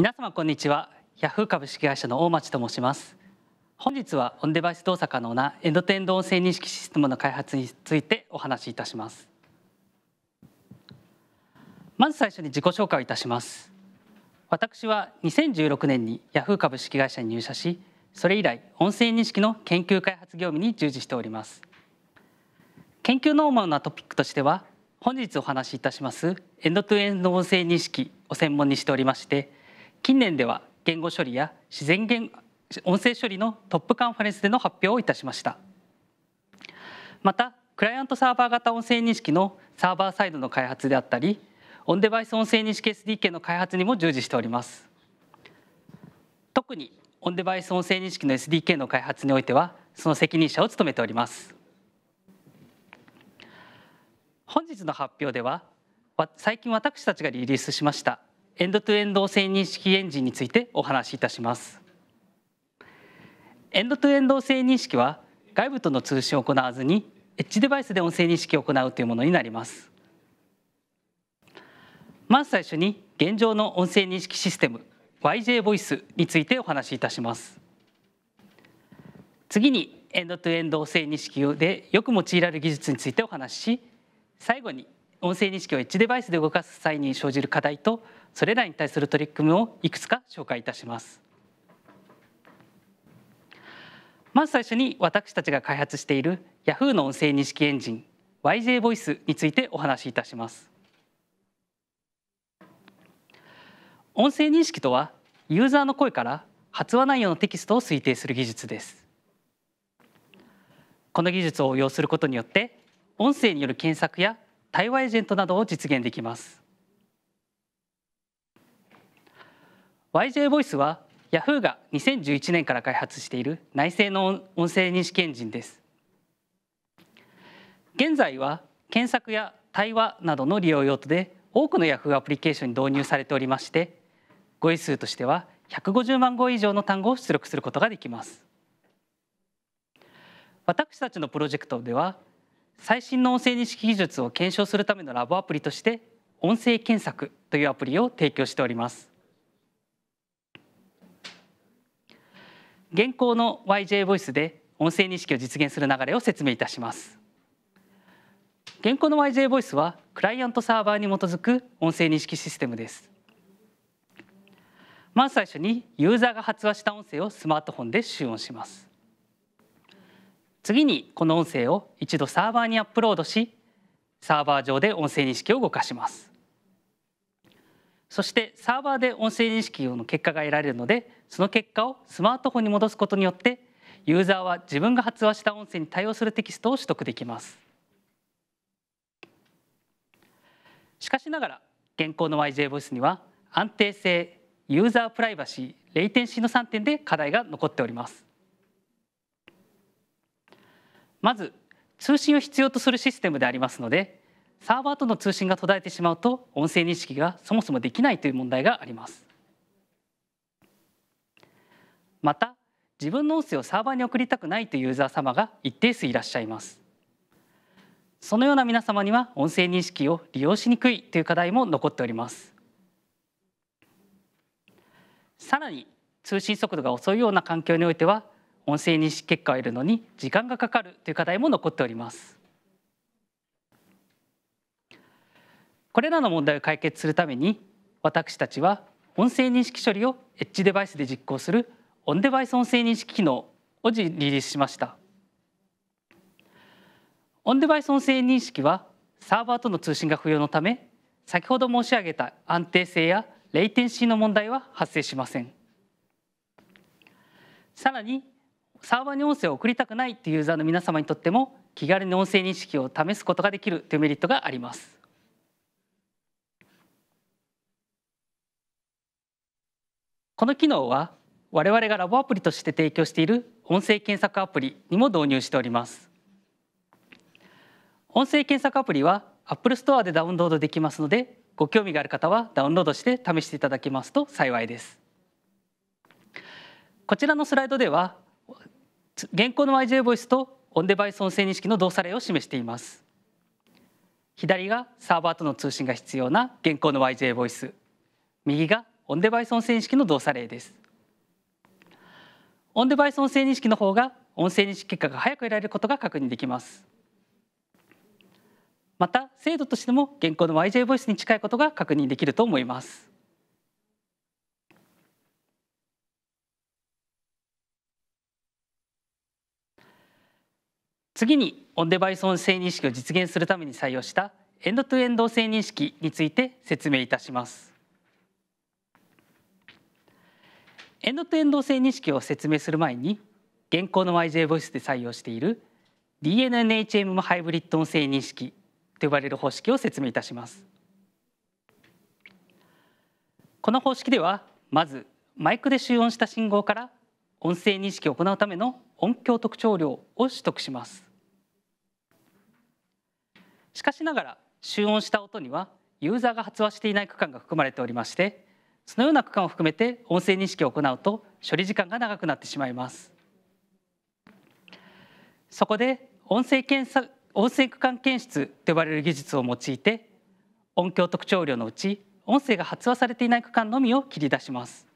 皆様こんにちはヤフー株式会社の大町と申します本日はオンデバイス動作可能なエンドテンド音声認識システムの開発についてお話しいたしますまず最初に自己紹介をいたします私は2016年にヤフー株式会社に入社しそれ以来音声認識の研究開発業務に従事しております研究の主なトピックとしては本日お話しいたしますエンドトゥエンド音声認識を専門にしておりまして近年では言語処理や自然言音声処理のトップカンファレンスでの発表をいたしましたまたクライアントサーバー型音声認識のサーバーサイドの開発であったりオンデバイス音声認識 SDK の開発にも従事しております特にオンデバイス音声認識の SDK の開発においてはその責任者を務めております本日の発表では最近私たちがリリースしましたエンドトゥエンド性認識エンジンについてお話しいたしますエンドトゥエンド性認識は外部との通信を行わずにエッジデバイスで音声認識を行うというものになりますまず最初に現状の音声認識システム YJ ボイスについてお話しいたします次にエンドトゥエンド性認識でよく用いられる技術についてお話しし最後に音声認識をエッジデバイスで動かす際に生じる課題とそれらに対する取り組みをいくつか紹介いたしますまず最初に私たちが開発しているヤフーの音声認識エンジン YJ ボイスについてお話しいたします音声認識とはユーザーの声から発話内容のテキストを推定する技術ですこの技術を応用することによって音声による検索や対話エージェントなどを実現できます YJ ボイスはヤフーが2011年から開発している内製の音声認識エンジンです現在は検索や対話などの利用用途で多くのヤフーアプリケーションに導入されておりまして語彙数としては150万語以上の単語を出力することができます私たちのプロジェクトでは最新の音声認識技術を検証するためのラボアプリとして音声検索というアプリを提供しております現行の YJ ボイスで音声認識を実現する流れを説明いたします現行の YJ ボイスはクライアントサーバーに基づく音声認識システムですまず最初にユーザーが発話した音声をスマートフォンで集音します次にこの音声を一度サーバーにアップロードしサーバー上で音声認識を動かしますそしてサーバーで音声認識の結果が得られるのでその結果をスマートフォンに戻すことによってユーザーは自分が発話した音声に対応するテキストを取得できますしかしながら現行の YJ ボイスには安定性ユーザープライバシーレイテンシーの3点で課題が残っておりますまず通信を必要とするシステムでありますのでサーバーとの通信が途絶えてしまうと音声認識がそもそもできないという問題がありますまた自分の音声をサーバーに送りたくないというユーザー様が一定数いらっしゃいますそのような皆様には音声認識を利用しにくいという課題も残っておりますさらに通信速度が遅いような環境においては音声認識結果を得るのに時間がかかるという課題も残っておりますこれらの問題を解決するために私たちは音声認識処理をエッジデバイスで実行するオンデバイス音声認識機能をリリースしましたオンデバイス音声認識はサーバーとの通信が不要のため先ほど申し上げた安定性やレイテンシーの問題は発生しませんさらにサーバーに音声を送りたくないっていうユーザーの皆様にとっても気軽に音声認識を試すことができるというメリットがあります。この機能は我々がラボアプリとして提供している音声検索アプリにも導入しております。音声検索アプリは Apple Store でダウンロードできますのでご興味がある方はダウンロードして試していただけますと幸いです。こちらのスライドでは現行の YJ ボイスとオンデバイス音声認識の動作例を示しています左がサーバーとの通信が必要な現行の YJ ボイス右がオンデバイス音声認識の動作例ですオンデバイス音声認識の方が音声認識結果が早く得られることが確認できますまた精度としても現行の YJ ボイスに近いことが確認できると思います次にオンデバイス音声認識を実現するために採用したエンドトゥエンド音声認識について説明いたしますエンドトゥエンド音声認識を説明する前に現行の YJ ボイスで採用している DNNHM ハイブリッド音声認識と呼ばれる方式を説明いたしますこの方式ではまずマイクで集音した信号から音声認識を行うための音響特徴量を取得しますしかしながら集音した音にはユーザーが発話していない区間が含まれておりましてそのような区間を含めて音声認識を行うと処理時間が長くなってしまいますそこで音声検査音声区間検出と呼ばれる技術を用いて音響特徴量のうち音声が発話されていない区間のみを切り出します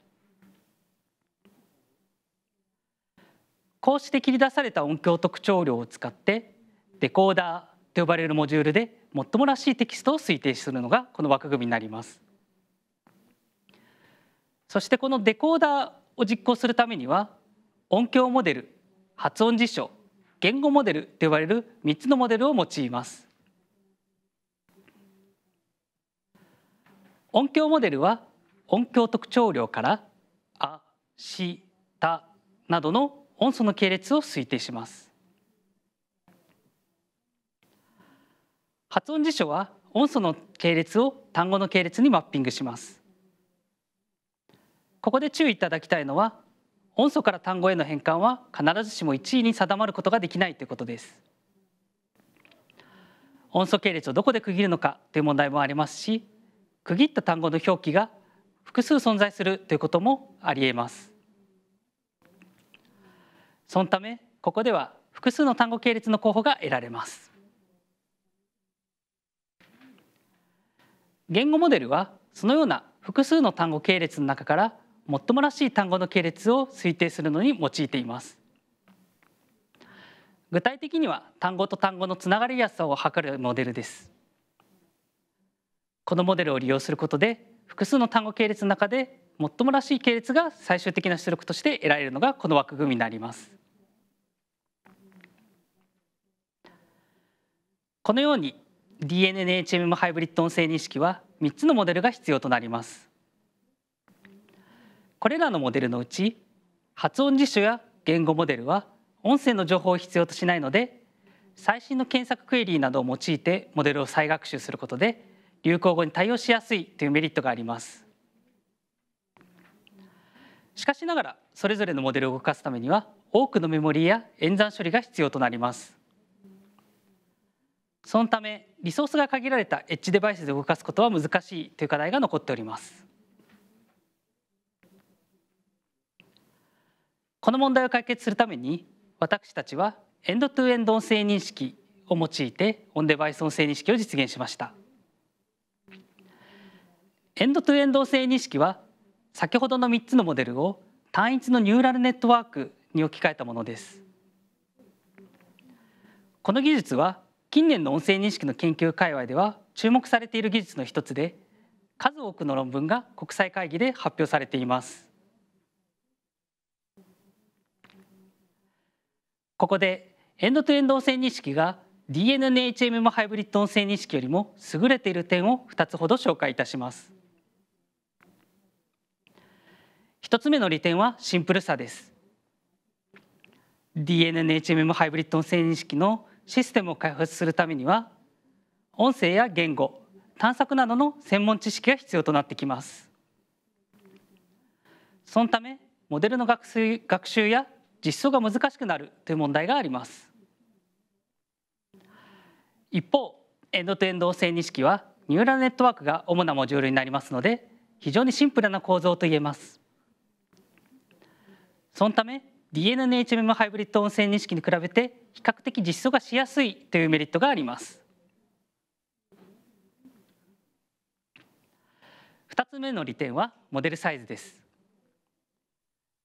こうして切り出された音響特徴量を使ってデコーダーと呼ばれるモジュールで最もらしいテキストを推定するのがこの枠組みになります。そしてこのデコーダーを実行するためには音響モデル発音辞書言語モデルと呼ばれる3つのモデルを用います。音響モデルは音響特徴量から「あ」「し」「た」などの音素の系列を推定します。発音辞書は音素の系列を単語の系列にマッピングしますここで注意いただきたいのは音素から単語への変換は必ずしも一位に定まることができないということです音素系列をどこで区切るのかという問題もありますし区切った単語の表記が複数存在するということもあり得ますそのためここでは複数の単語系列の候補が得られます言語モデルはそのような複数の単語系列の中からもっともらしい単語の系列を推定するのに用いています具体的には単語と単語のつながりやすさを測るモデルですこのモデルを利用することで複数の単語系列の中でもっともらしい系列が最終的な出力として得られるのがこの枠組みになりますこのように DNNHMM ハイブリッド音声認識は3つのモデルが必要となります。これらのモデルのうち発音辞書や言語モデルは音声の情報を必要としないので最新の検索クエリなどを用いてモデルを再学習することで流行語に対応しやすいというメリットがあります。しかしながらそれぞれのモデルを動かすためには多くのメモリや演算処理が必要となります。そのためリソースが限られたエッジデバイスで動かすことは難しいという課題が残っておりますこの問題を解決するために私たちはエンドトゥエンド音声認識を用いてオンデバイス音声認識を実現しましたエンドトゥエンド音声認識は先ほどの3つのモデルを単一のニューラルネットワークに置き換えたものですこの技術は近年の音声認識の研究界隈では注目されている技術の一つで数多くの論文が国際会議で発表されていますここでエンドトゥエンド音声認識が DNNHMM ハイブリッド音声認識よりも優れている点を2つほど紹介いたします1つ目の利点はシンプルさです DNNHMM ハイブリッド音声認識のシステムを開発するためには音声や言語探索などの専門知識が必要となってきますそのためモデルの学習学習や実装が難しくなるという問題があります一方エンドとエンド音声認識はニューラルネットワークが主なモジュールになりますので非常にシンプルな構造といえますそのため DNNHMM ハイブリッド音声認識に比べて比較的実装がしやすいというメリットがあります。2つ目の利点はモデルサイズです。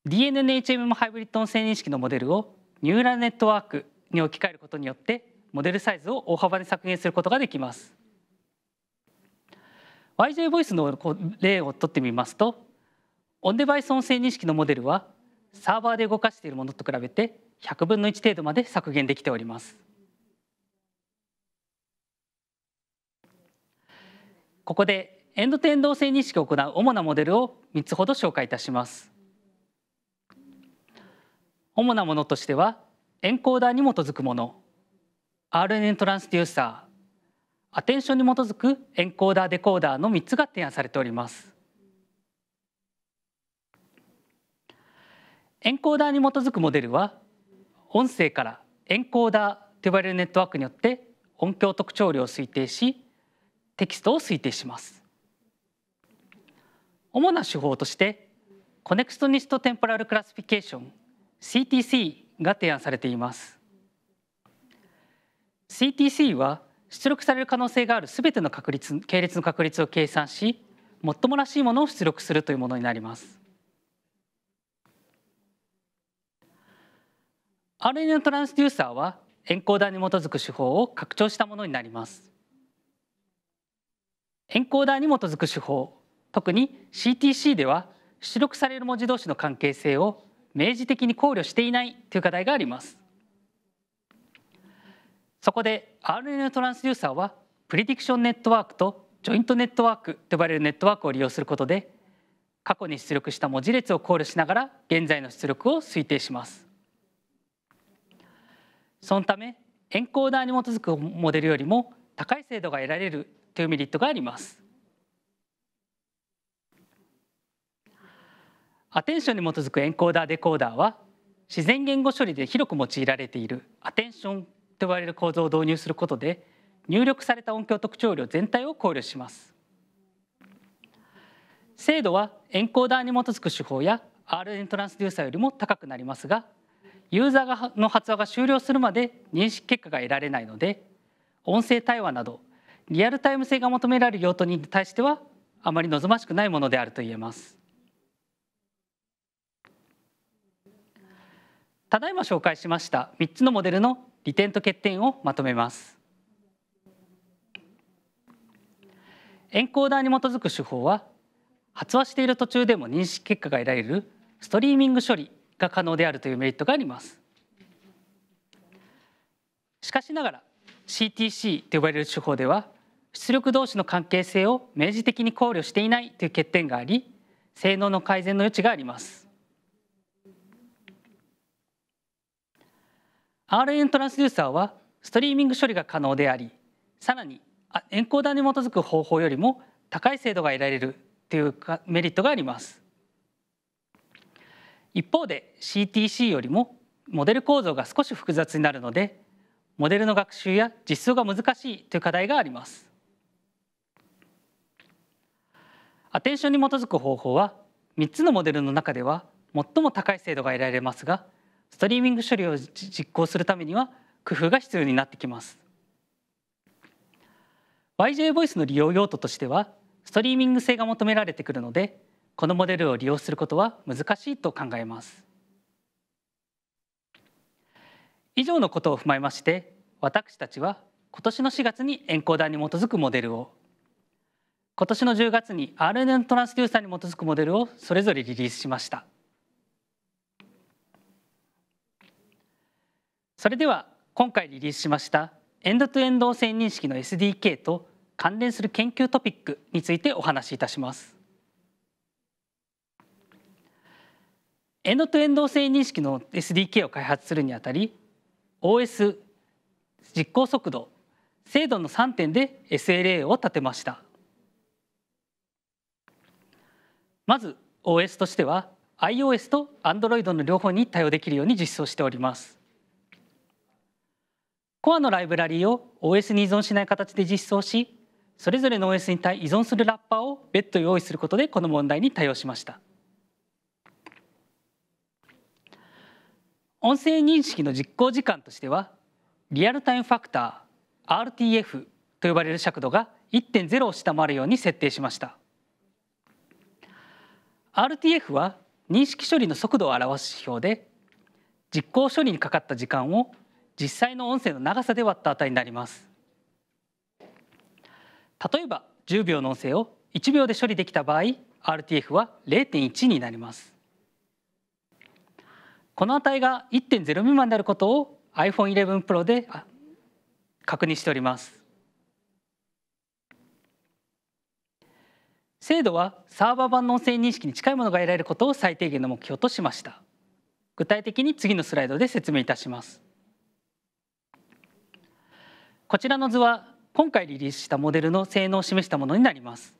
DNNHMM ハイブリッド音声認識のモデルをニューラルネットワークに置き換えることによってモデルサイズを大幅に削減することができます。YJ ボイスの例をとってみますとオンデバイス音声認識のモデルはサーバーで動かしているものと比べて100分の1程度まで削減できております。ここでエンドとエンド動認識を行う主なモデルを3つほど紹介いたします。主なものとしてはエンコーダーに基づくもの RNN トランスデューサーアテンションに基づくエンコーダーデコーダーの3つが提案されております。エンコーダーに基づくモデルは音声からエンコーダーと呼ばれるネットワークによって音響特徴量を推定しテキストを推定します主な手法としてコネクストニストテンポラルクラスフィケーション CTC が提案されています CTC は出力される可能性があるすべての確率系列の確率を計算し最もらしいものを出力するというものになります RNA トランスデューサーはエンコーダーに基づく手法を拡張したものになります。エンコーダーに基づく手法特に CTC では出力される文字同士の関係性を明示的に考慮していないという課題があります。そこで RNA トランスデューサーはプリディクションネットワークとジョイントネットワークと呼ばれるネットワークを利用することで過去に出力した文字列を考慮しながら現在の出力を推定します。そのためエンコーダーに基づくモデルよりも高い精度が得られるというメリットがあります。アテンションに基づくエンコーダーデコーダーは自然言語処理で広く用いられているアテンションと呼ばれる構造を導入することで入力された音響特徴量全体を考慮します。精度はエンコーダーに基づく手法や RN トランスデューサーよりも高くなりますがユーザーの発話が終了するまで認識結果が得られないので音声対話などリアルタイム性が求められる用途に対してはあまり望ましくないものであると言えます。ただいま紹介しました3つのモデルの利点と欠点をまとめます。エンコーダーに基づく手法は発話している途中でも認識結果が得られるストリーミング処理が可能であるというメリットがありますしかしながら CTC と呼ばれる手法では出力同士の関係性を明示的に考慮していないという欠点があり性能の改善の余地があります RN トランスデューサーはストリーミング処理が可能でありさらにエンコーダーに基づく方法よりも高い精度が得られるというメリットがあります一方で CTC よりもモデル構造が少し複雑になるのでモデルの学習や実装が難しいという課題があります。アテンションに基づく方法は3つのモデルの中では最も高い精度が得られますがストリーミング処理を実行するためには工夫が必要になってきます。YJ ボイスの利用用途としてはストリーミング性が求められてくるのでこのモデルを利用することは難しいと考えます以上のことを踏まえまして私たちは今年の4月にエンコーダーに基づくモデルを今年の10月に RNA のトランスデューサーに基づくモデルをそれぞれリリースしましたそれでは今回リリースしましたエンドトゥエンド汚認識の SDK と関連する研究トピックについてお話しいたしますエンドトゥエンド性認識の SDK を開発するにあたり OS 実行速度精度の3点で SLA を立てましたまず OS としては iOS と Android の両方に対応できるように実装しておりますコアのライブラリーを OS に依存しない形で実装しそれぞれの OS に対依存するラッパーを別途用意することでこの問題に対応しました音声認識の実行時間としてはリアルタイムファクター RTF と呼ばれる尺度が1.0を下回るように設定しました RTF は認識処理の速度を表す指標で実行処理にかかった時間を実際の音声の長さで割った値になります例えば10秒の音声を1秒で処理できた場合 RTF は0.1になりますこの値が1.0未満であることを iPhone11 Pro で確認しております精度はサーバー版の音声認識に近いものが得られることを最低限の目標としました具体的に次のスライドで説明いたしますこちらの図は今回リリースしたモデルの性能を示したものになります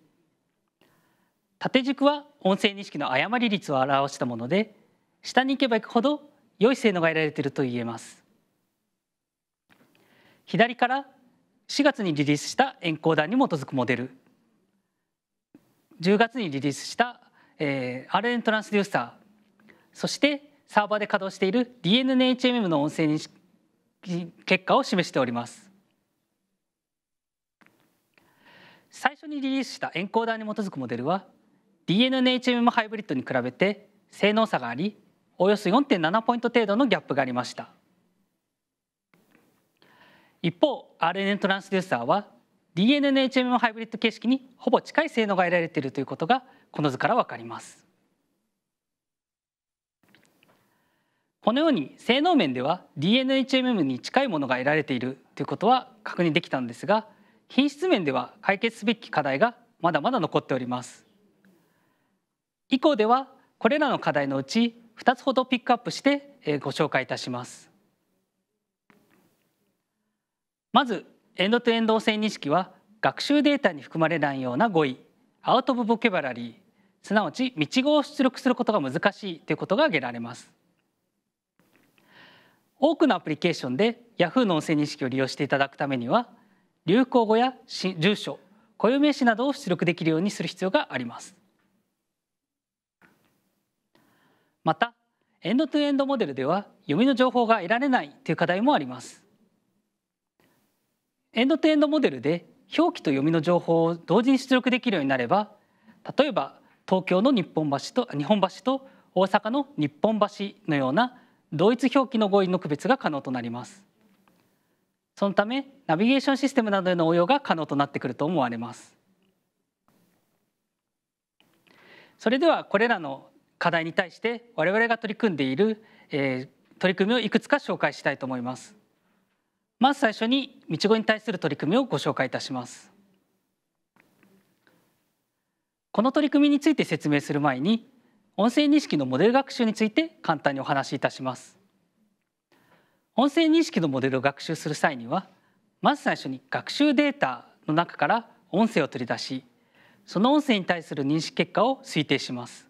縦軸は音声認識の誤り率を表したもので下に行けば行くほど良い性能が得られていると言えます左から4月にリリースしたエンコーダーに基づくモデル10月にリリースした、えー、RN トランスデューサーそしてサーバーで稼働している DNNHMM の音声認識結果を示しております最初にリリースしたエンコーダーに基づくモデルは DNNHMM ハイブリッドに比べて性能差がありおよそ4.7ポイント程度のギャップがありました一方 RNA トランスデューサーは DNNHMM ハイブリッド形式にほぼ近い性能が得られているということがこの図からわかりますこのように性能面では DNHMM に近いものが得られているということは確認できたんですが品質面では解決すべき課題がまだまだ残っております以降ではこれらの課題のうち2つほどピックアップしてご紹介いたします。まずエンドとエンド汚染認識は学習データに含まれないような語彙アウト・オブ・ボケバラリーすなわち道語を出力することが難しいということが挙げられます。多くのアプリケーションで Yahoo の音声認識を利用していただくためには流行語や住所固有名詞などを出力できるようにする必要があります。またエンドトゥエンドモデルでは読みの情報が得られないという課題もありますエンドトゥエンドモデルで表記と読みの情報を同時に出力できるようになれば例えば東京の日本橋と日本橋と大阪の日本橋のような同一表記の語彙の区別が可能となりますそのためナビゲーションシステムなどへの応用が可能となってくると思われますそれではこれらの課題に対して我々が取り組んでいる、えー、取り組みをいくつか紹介したいと思います。まず最初に道ちに対する取り組みをご紹介いたします。この取り組みについて説明する前に音声認識のモデル学習について簡単にお話しいたします。音声認識のモデルを学習する際にはまず最初に学習データの中から音声を取り出しその音声に対する認識結果を推定します。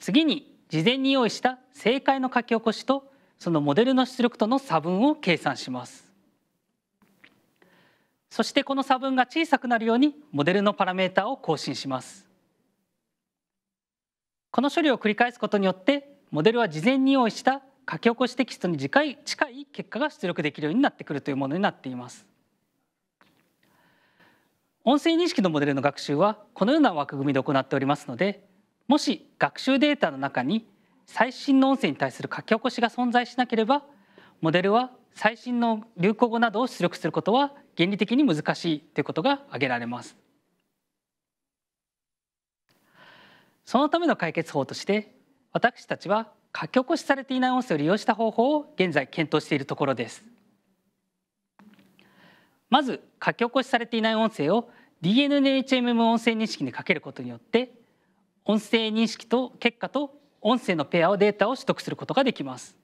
次に事前に用意した正解の書き起こしとそのモデルの出力との差分を計算しますそしてこの差分が小さくなるようにモデルのパラメータを更新しますこの処理を繰り返すことによってモデルは事前に用意した書き起こしテキストに近い近い結果が出力できるようになってくるというものになっています音声認識のモデルの学習はこのような枠組みで行っておりますのでもし学習データの中に最新の音声に対する書き起こしが存在しなければモデルは最新の流行語などを出力することは原理的に難しいということが挙げられます。そのための解決法として私たちは書き起こしされていない音声を利用した方法を現在検討しているところです。まず書き起こしされていない音声を DNNHMM 音声認識にかけることによって音声認識と結果と音声のペアをデータを取得することができます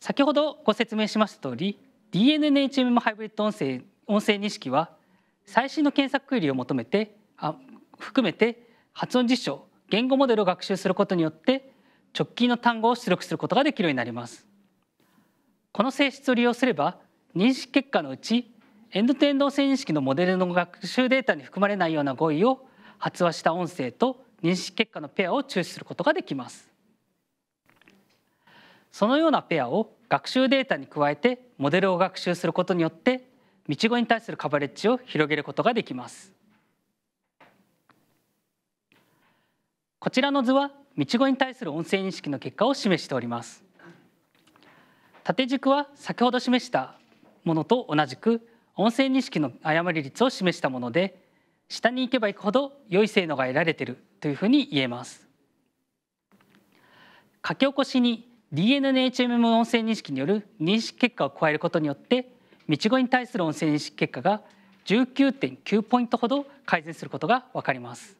先ほどご説明しました通り DNNHMM ハイブリッド音声音声認識は最新の検索クエリを求めてあ含めて発音実証言語モデルを学習することによって直近の単語を出力することができるようになりますこの性質を利用すれば認識結果のうちエンドとエンド音声認識のモデルの学習データに含まれないような語彙を発話した音声と認識結果のペアを抽出することができますそのようなペアを学習データに加えてモデルを学習することによって道語に対するカバレッジを広げることができますこちらの図は道語に対する音声認識の結果を示しております縦軸は先ほど示したものと同じく音声認識の誤り率を示したもので下に行けば行くほど良い性能が得られているというふうに言えます書き起こしに d n h m m 音声認識による認識結果を加えることによって道後に対する音声認識結果が19.9ポイントほど改善することがわかります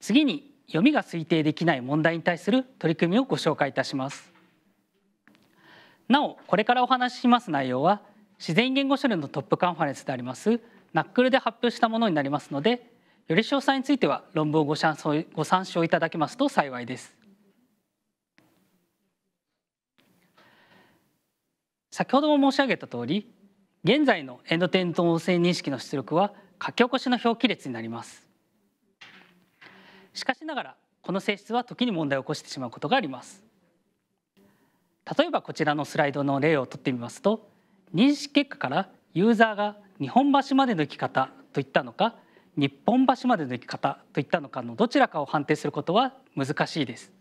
次に読みが推定できない問題に対する取り組みをご紹介いたしますなおこれからお話しします内容は自然言語処理のトップカンファレンスであります NACL で発表したものになりますのでより詳細については論文をご参照いただけますと幸いです。先ほども申し上げた通り現在のエンドテント音声認識の出力は書き起こしの表記列になりますしかしながらこの性質は時に問題を起こしてしまうことがあります例えばこちらのスライドの例をとってみますと認識結果からユーザーが日本橋までの行き方と言ったのか日本橋までの行き方と言ったのかのどちらかを判定することは難しいです。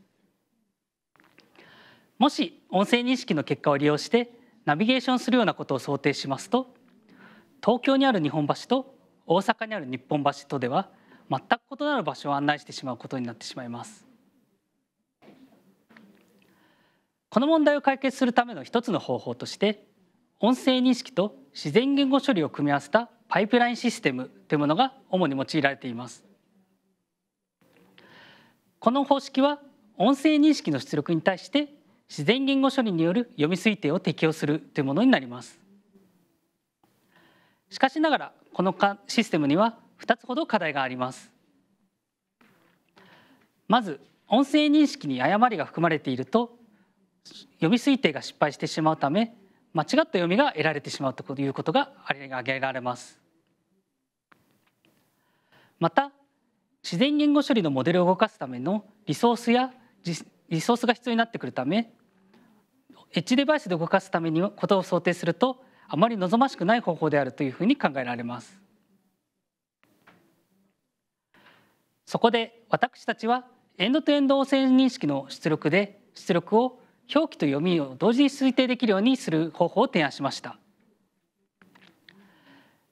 もし音声認識の結果を利用してナビゲーションするようなことを想定しますと東京にある日本橋と大阪にある日本橋とでは全く異なる場所を案内してしまうことになってしまいます。この問題を解決するための一つの方法として音声認識と自然言語処理を組み合わせたパイプラインシステムというものが主に用いられていますこの方式は音声認識の出力に対して自然言語処理による読み推定を適用するというものになりますしかしながらこのシステムには2つほど課題がありますまず音声認識に誤りが含まれていると読み推定が失敗してしまうため間違った読みが得られてしまうということが挙げられます。また自然言語処理のモデルを動かすためのリソースやリソースが必要になってくるためエッジデバイスで動かすためにことを想定するとあまり望ましくない方法であるというふうに考えられます。そこで私たちはエンドトゥエンド汚染認識の出力で出力を表記と読みを同時に推定できるようにする方法を提案しました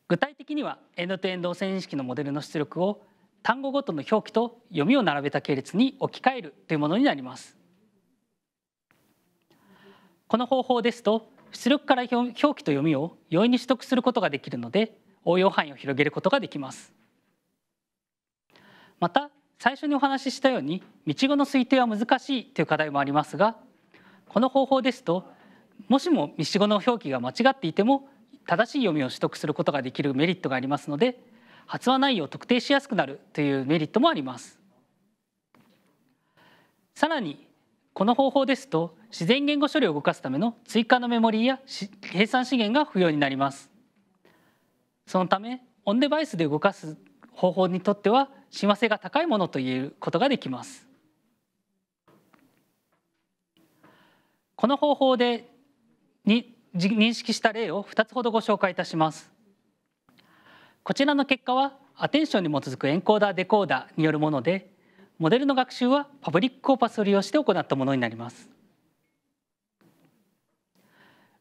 具体的にはエンドとエンド汚染認識のモデルの出力を単語ごとの表記と読みを並べた系列に置き換えるというものになりますこの方法ですと出力から表記と読みを容易に取得することができるので応用範囲を広げることができますまた最初にお話ししたように道語の推定は難しいという課題もありますがこの方法ですともしも見死語の表記が間違っていても正しい読みを取得することができるメリットがありますので発話内容を特定しやすくなるというメリットもありますさらにこの方法ですと自然言語処理を動かすための追加のメモリーや計算資源が不要になりますそのためオンデバイスで動かす方法にとっては親和性が高いものと言えることができますこの方法でに認識した例を2つほどご紹介いたします。こちらの結果はアテンションに基づくエンコーダーデコーダーによるものでモデルの学習はパブリックコーパスを利用して行ったものになります。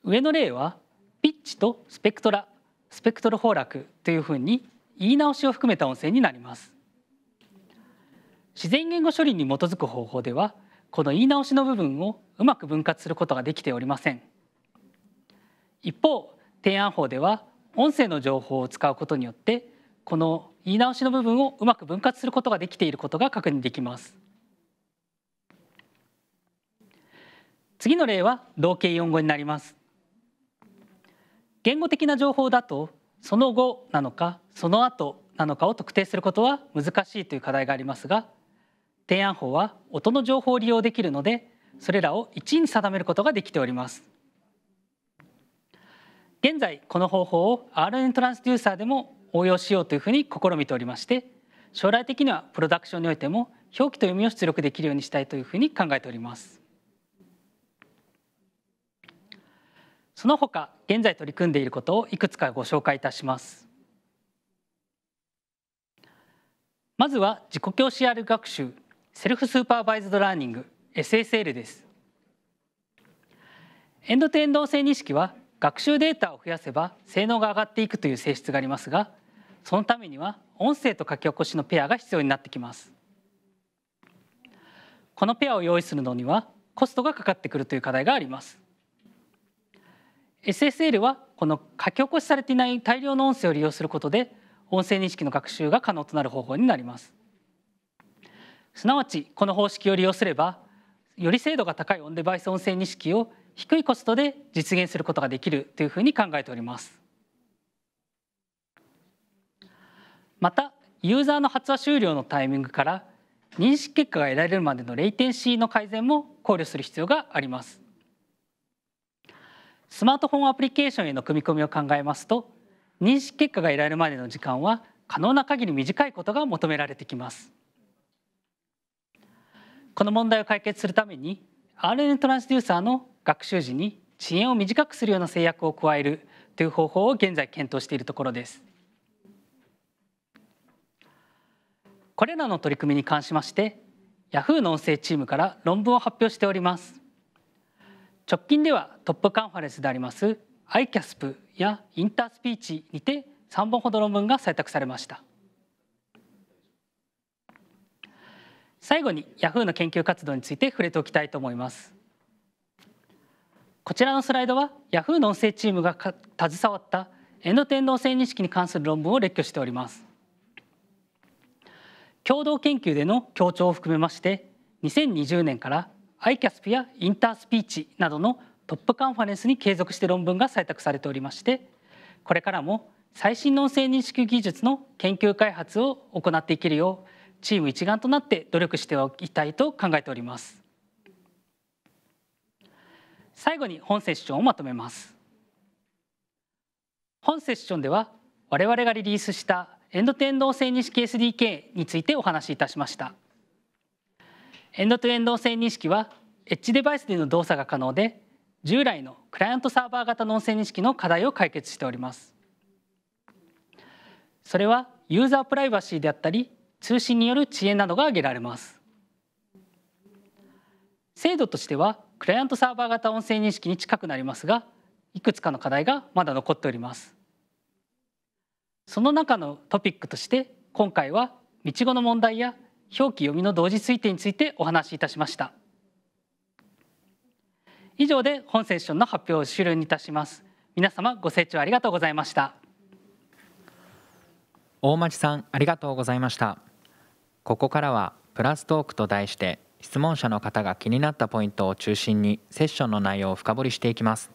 上の例はピッチとスペクトラスペクトル崩落というふうに言い直しを含めた音声になります自然言語処理に基づく方法ではこの言い直しの部分をうまく分割することができておりません一方提案法では音声の情報を使うことによってこの言い直しの部分をうまく分割することができていることが確認できます次の例は同型4語になります言語的な情報だとその後なのかその後なのかを特定することは難しいという課題がありますが提案法は音の情報を利用できるのでそれらを1に定めることができております現在この方法を RN トランスデューサーでも応用しようというふうに試みておりまして将来的にはプロダクションにおいても表記と読みを出力できるようにしたいというふうに考えておりますその他現在取り組んでいることをいくつかご紹介いたしますまずは自己教師ある学習セルフスーパーバイズドラーニング SSL ですエンドとエンド性認識は学習データを増やせば性能が上がっていくという性質がありますがそのためには音声と書き起こしのペアが必要になってきますこのペアを用意するのにはコストがかかってくるという課題があります SSL はこの書き起こしされていない大量の音声を利用することで音声認識の学習が可能となる方法になりますすなわちこの方式を利用すればより精度が高いオンデバイス音声認識を低いコストで実現することができるというふうに考えております。またユーザーの発話終了のタイミングから認識結果が得られるまでのレイテンシーの改善も考慮する必要があります。スマートフォンアプリケーションへの組み込みを考えますと認識結果が得られるまでの時間は可能な限り短いことが求められてきます。この問題を解決するために RNA トランスデューサーの学習時に遅延を短くするような制約を加えるという方法を現在検討しているところです。これらの取り組みに関しまして Yahoo の音声チームから論文を発表しております。直近ではトップカンファレンスであります ICASP やインタースピーチにて3本ほど論文が採択されました。最後にヤフーの研究活動について触れておきたいと思いますこちらのスライドはヤフーの音声チームが携わったエンドとエンド音声認識に関する論文を列挙しております共同研究での協調を含めまして2020年から ICASP やインタースピーチなどのトップカンファレンスに継続して論文が採択されておりましてこれからも最新の音声認識技術の研究開発を行っていけるようチーム一丸となって努力しておきたいと考えております最後に本セッションをまとめます本セッションでは我々がリリースしたエンドトゥエンド性認識 SDK についてお話しいたしましたエンドトゥエンド性認識はエッジデバイスでの動作が可能で従来のクライアントサーバー型の音声認識の課題を解決しておりますそれはユーザープライバシーであったり通信による遅延などが挙げられます制度としてはクライアントサーバー型音声認識に近くなりますがいくつかの課題がまだ残っておりますその中のトピックとして今回は道語の問題や表記読みの同時推定についてお話しいたしました以上で本セッションの発表を終了にいたします皆様ご清聴ありがとうございました大町さんありがとうございましたここからはプラストークと題して質問者の方が気になったポイントを中心にセッションの内容を深掘りしていきます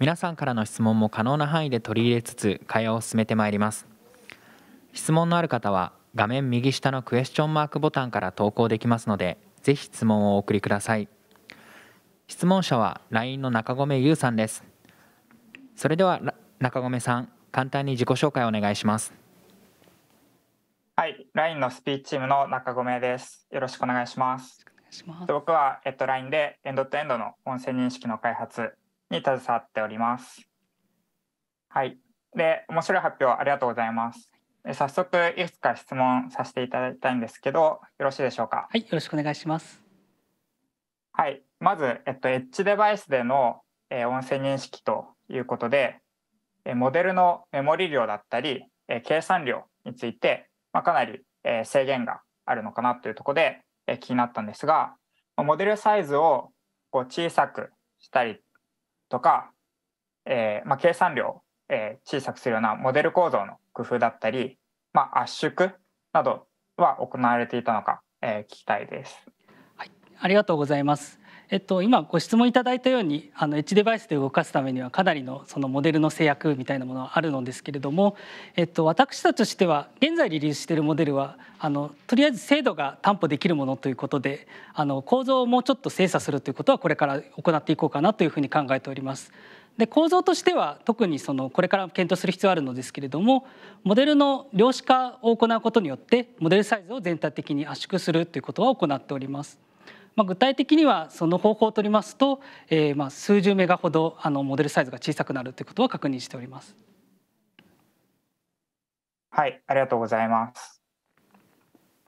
皆さんからの質問も可能な範囲で取り入れつつ会話を進めてまいります質問のある方は画面右下のクエスチョンマークボタンから投稿できますのでぜひ質問をお送りください質問者は LINE の中込優さんですそれでは中込さん簡単に自己紹介をお願いしますはい、LINE のスピーチチームの中込です。よろしくお願いします。ます僕は、えっと、LINE でエンドとエンドの音声認識の開発に携わっております。はい。で、面白い発表ありがとうございます。早速、いくつか質問させていただきたいんですけど、よろしいでしょうか。はい、よろしくお願いします。はい。まず、えっと、エッジデバイスでの、えー、音声認識ということで、えー、モデルのメモリ量だったり、えー、計算量について、まあ、かなり、え制限があるのかなというとこで、え気になったんですがモデルサイズをこう小さくしたりとか、えまあ、計算量を、え小さくするようなモデル構造の工夫だったり、まあ、圧縮などは行われていたのか、え聞きたいです。はい、ありがとうございます。えっと、今ご質問いただいたようにあのエッジデバイスで動かすためにはかなりのそのモデルの制約みたいなものはあるのですけれども、えっと、私たちとしては現在リリースしているモデルはあのとりあえず精度が担保できるものということであの構造をもうちょっと精査するということはこれから行っていこうかなというふうに考えております。で構造としては特にそのこれから検討する必要あるのですけれどもモデルの量子化を行うことによってモデルサイズを全体的に圧縮するということは行っております。まあ、具体的にはその方法をとりますと、えー、まあ数十メガほどあのモデルサイズが小さくなるということは確認しております。はいありがとうございます。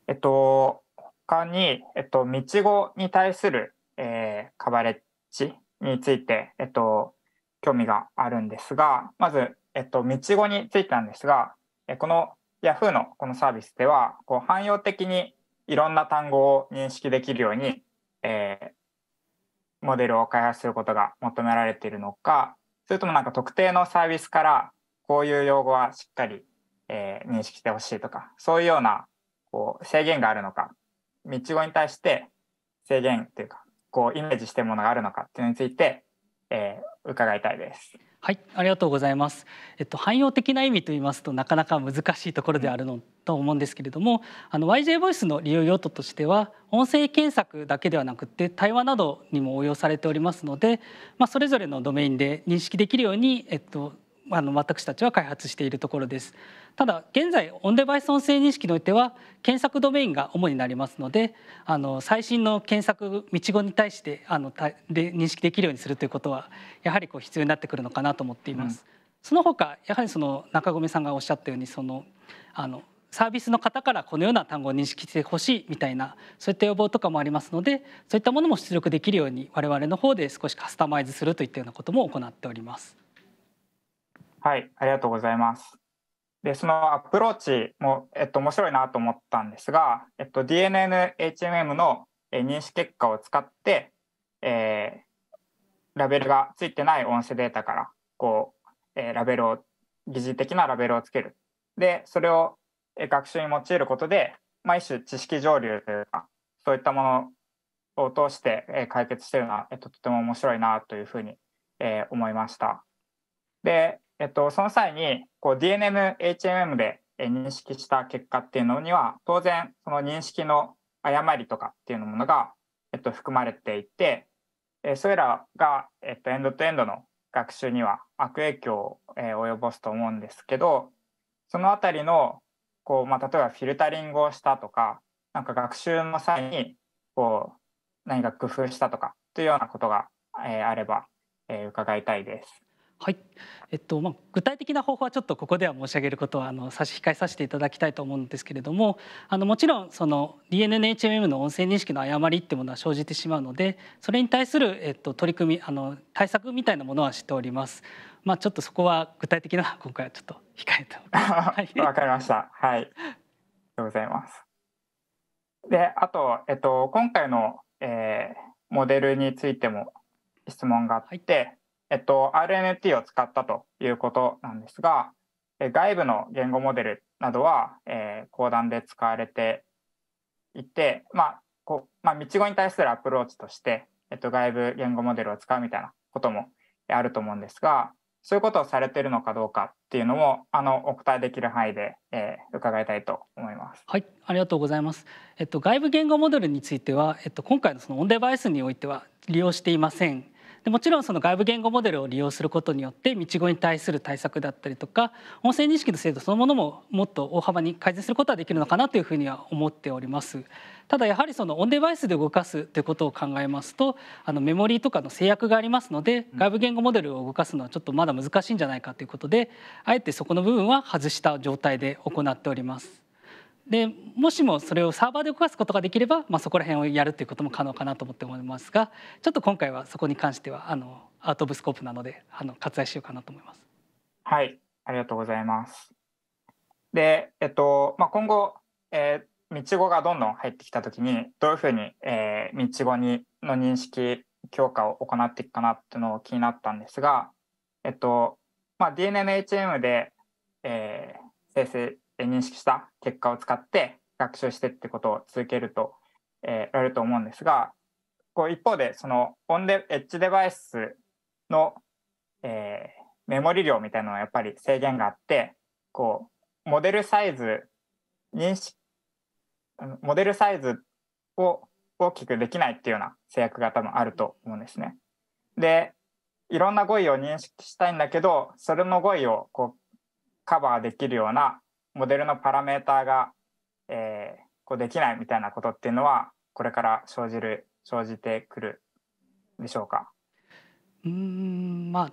えっと他に、えっと、道ごに対する、えー、カバレッジについて、えっと、興味があるんですがまず、えっと、道ごについてなんですがこのヤフーのこのサービスではこう汎用的にいろんな単語を認識できるようにえー、モデルを開発することが求められているのかそれともなんか特定のサービスからこういう用語はしっかり、えー、認識してほしいとかそういうようなこう制限があるのか道語に対して制限というかこうイメージしてるものがあるのかっていうのについて、えー、伺いたいです。はい、ありがとうございます。えっと汎用的な意味と言いますとなかなか難しいところであるのと思うんですけれども、あの YJ ボイスの利用用途としては音声検索だけではなくて対話などにも応用されておりますので、まあ、それぞれのドメインで認識できるようにえっとあの私たちは開発しているところですただ現在オンデバイス音声認識においては検索ドメインが主になりますのであの最新の検索道語に対してあので認識できるようにするということはやはりこう必要になってくるのかなと思っています、うん、その他やはりその中込さんがおっしゃったようにそのあのサービスの方からこのような単語を認識してほしいみたいなそういった要望とかもありますのでそういったものも出力できるように我々の方で少しカスタマイズするといったようなことも行っております。はい、ありがとうございます。で、そのアプローチも、えっと、面白いなと思ったんですが、えっと、DNNHMM の認識結果を使って、えー、ラベルがついてない音声データから、こう、えー、ラベルを、疑似的なラベルをつける。で、それを学習に用いることで、まあ、一種知識上流というか、そういったものを通して解決してるのは、えっと、とても面白いなというふうに、えー、思いました。で、えっと、その際にこう d n m HMM で認識した結果っていうのには当然その認識の誤りとかっていうものが、えっと、含まれていて、えそれらが、えっと、エンドとエンドの学習には悪影響を、え及ぼすと思うんですけどそのあたりのこう、まあ、例えばフィルタリングをしたとかなんか学習の際にこう何か工夫したとかというようなことが、えあれば、え伺いたいです。はい、えっとまあ、具体的な方法はちょっとここでは申し上げることはあの差し控えさせていただきたいと思うんですけれどもあのもちろんその DNNHMM の音声認識の誤りっていうものは生じてしまうのでそれに対する、えっと、取り組みあの対策みたいなものはしております。まあ、ちょっとそこは具体的な今回はちょっと控えてわ、はい、かりました。はい、ありがとうございます。であと、えっと、今回の、えー、モデルについても質問があって、はいえっと、RNT を使ったということなんですが、え外部の言語モデルなどは、えー、講談で使われていて、まあこうまあ、道語に対するアプローチとして、えっと、外部言語モデルを使うみたいなこともあると思うんですが、そういうことをされてるのかどうかっていうのもあのお答えできる範囲で、えー、伺いたいと思います。はい、ありがとうございます。えっと外部言語モデルについては、えっと今回のそのオンデバイスにおいては利用していません。でもちろんその外部言語モデルを利用することによって道語に対する対策だったりとか音声認識の精度そのものももっと大幅に改善することはできるのかなというふうには思っております。ただやはりそのオンデバイスで動かすということを考えますとあのメモリーとかの制約がありますので外部言語モデルを動かすのはちょっとまだ難しいんじゃないかということであえてそこの部分は外した状態で行っております。でもしもそれをサーバーで動かすことができれば、まあ、そこら辺をやるということも可能かなと思って思いますがちょっと今回はそこに関してはあのアウト・オブ・スコープなのであの割愛しようかなと思います。はいありがとうございます。で、えっとまあ、今後、えー、道語がどんどん入ってきた時にどういうふうに、えー、道語にの認識強化を行っていくかなっていうのを気になったんですが、えっとまあ、DNNHM で、えー、生成認識した結果を使って学習してってことを続けると、えー、られると思うんですがこう一方でそのオンデエッジデバイスの、えー、メモリ量みたいなのはやっぱり制限があってこうモデルサイズ認識モデルサイズを大きくできないっていうような制約が多分あると思うんですね。でいろんな語彙を認識したいんだけどそれの語彙をこうカバーできるようなモデルのパラメーターが、えー、こうできないみたいなことっていうのはこれから生じる生じてくるでしょうかうんまあ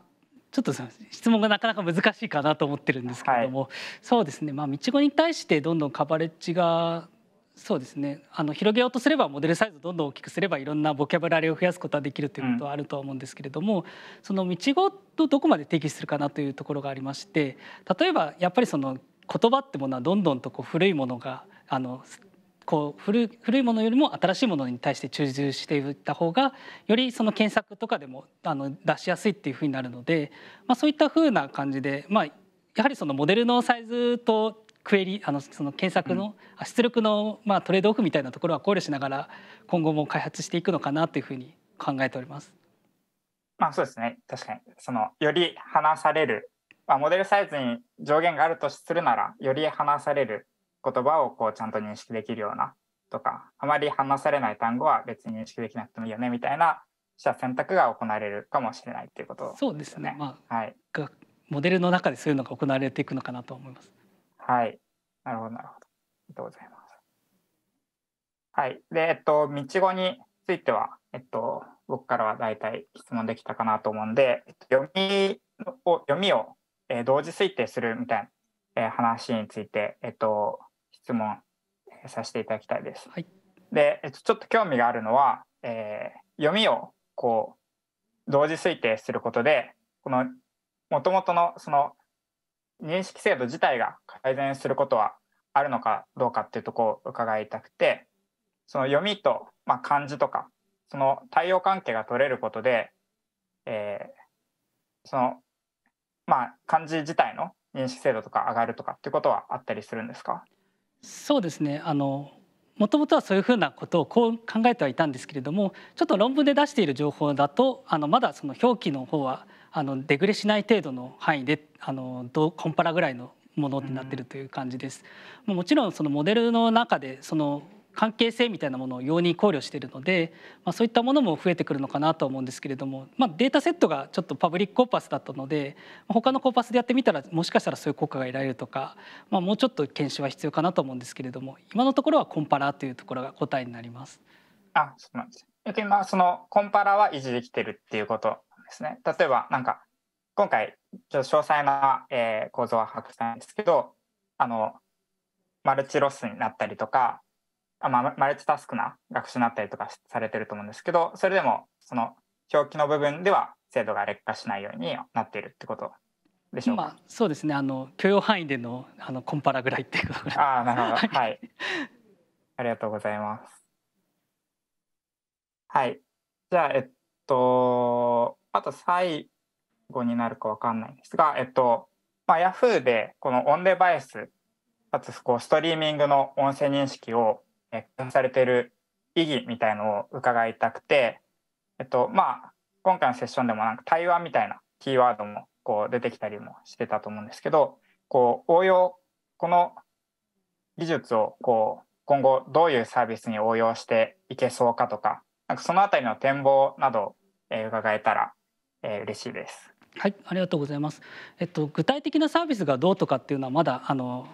ちょっと質問がなかなか難しいかなと思ってるんですけれども、はい、そうですねまあ道後に対してどんどんカバレッジがそうですねあの広げようとすればモデルサイズをどんどん大きくすればいろんなボキャブラリーを増やすことはできるということはあるとは思うんですけれども、うん、その道後とどこまで定義するかなというところがありまして例えばやっぱりその言葉ってものはどんどんとこう古いものがあのこう古古いものよりも新しいものに対して注実していった方がよりその検索とかでもあの出しやすいっていうふうになるので、まあ、そういったふうな感じで、まあ、やはりそのモデルのサイズとクエリあのその検索の出力の、まあ、トレードオフみたいなところは考慮しながら今後も開発していくのかなというふうに考えております。まあそうですね確かにそのより話されるまあ、モデルサイズに上限があるとするならより話される言葉をこうちゃんと認識できるようなとかあまり話されない単語は別に認識できなくてもいいよねみたいなした選択が行われるかもしれないっていうこと、ね、そうですね、まあ、はい、モデルの中でそういうのが行われていくのかなと思います。はいなるほどなるほどありがとうございます。はい。で、えっと、道語については、えっと、僕からは大体質問できたかなと思うんで、えっと、読みを、読みをえー、同時推定するみたいな、えー、話について、えっ、ー、と、質問させていただきたいです。はい、で、えっ、ー、と、ちょっと興味があるのは、えー、読みをこう同時推定することでこのもともとのその認識制度自体が改善することはあるのかどうかっていうとこを伺いたくてその読みと、まあ、漢字とかその対応関係が取れることで、えー、そのまあ、漢字自体の認識精度とか上がるとかっていうことはあったりするんですかそうですねあのもともとはそういうふうなことをこう考えてはいたんですけれどもちょっと論文で出している情報だとあのまだその表記の方はあのデグレしない程度の範囲であのどコンパラぐらいのものになってるという感じです。もちろんそのモデルの中でその関係性みたいなものを容認考慮しているので、まあ、そういったものも増えてくるのかなと思うんですけれども、まあ、データセットがちょっとパブリックコーパスだったので他のコーパスでやってみたらもしかしたらそういう効果が得られるとか、まあ、もうちょっと研修は必要かなと思うんですけれども今のところはコンパラというところが答えになります。あそうなんです逆にまあそのコンパラは維持できてるっていうことですね。例えばなんか今回ちょっと詳細な、えー、構造は把握したんですけどあのマルチロスになったりとかあまあ、マルチタスクな学習になったりとかされてると思うんですけどそれでもその表記の部分では精度が劣化しないようになっているってことでしょうか、まあ、そうですねあの許容範囲でのあのコンパラぐらいっていうことでああなるほどはい、はい、ありがとうございますはいじゃあえっとあと最後になるか分かんないんですがえっとまあ Yahoo でこのオンデバイスかつこうストリーミングの音声認識をえされている意義みたいのを伺いたくて、えっとまあ、今回のセッションでもなんか対話みたいなキーワードもこう出てきたりもしてたと思うんですけどこう応用この技術をこう今後どういうサービスに応用していけそうかとかなんかその辺りの展望など、え伺えたら、え嬉しいです。はい、ありがとうございます。えっと具体的なサービスがどうとかっていうのはまだあの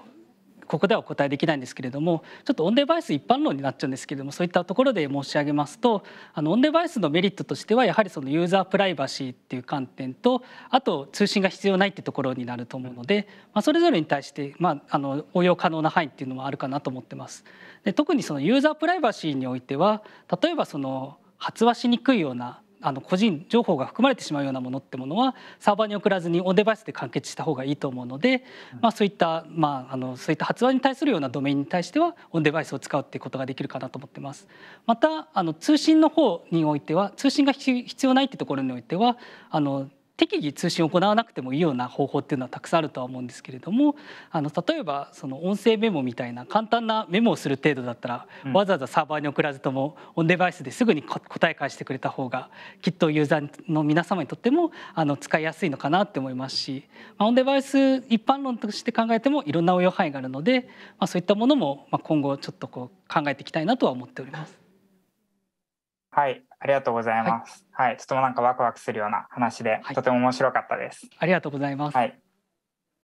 ここではお答えできないんですけれどもちょっとオンデバイス一般論になっちゃうんですけれどもそういったところで申し上げますとあのオンデバイスのメリットとしてはやはりそのユーザープライバシーっていう観点とあと通信が必要ないってところになると思うので、まあ、それぞれに対して、まあ、あの応用可能な範囲っていうのもあるかなと思ってます。で特にそのユーザープライバシーにおいては例えばその発話しにくいようなあの個人情報が含まれてしまうようなものってものはサーバーに送らずにオンデバイスで完結した方がいいと思うので、まあ、そういった、まあ、あのそういった発話に対するようなドメインに対してはオンデバイスを使うっていうことができるかなと思ってます。またあの通信の方においては通信が必要ないってところにおいてはあの適宜通信を行わなくてもいいような方法っていうのはたくさんあるとは思うんですけれどもあの例えばその音声メモみたいな簡単なメモをする程度だったら、わざわざサーバーに送らずともオンデバイスですぐに答え返してくれた方がきっとユーザーの皆様にとってもあの使いやすいのかなって思いますし、まあ、オンデバイス一般論として考えてもいろんな応用範囲があるので、まあ、そういったものも今後ちょっとこう考えていきたいなとは思っております。はい、ありがとうございます。はい、はい、とてもなんかワクワクするような話で、はい、とても面白かったです。ありがとうございます。はい。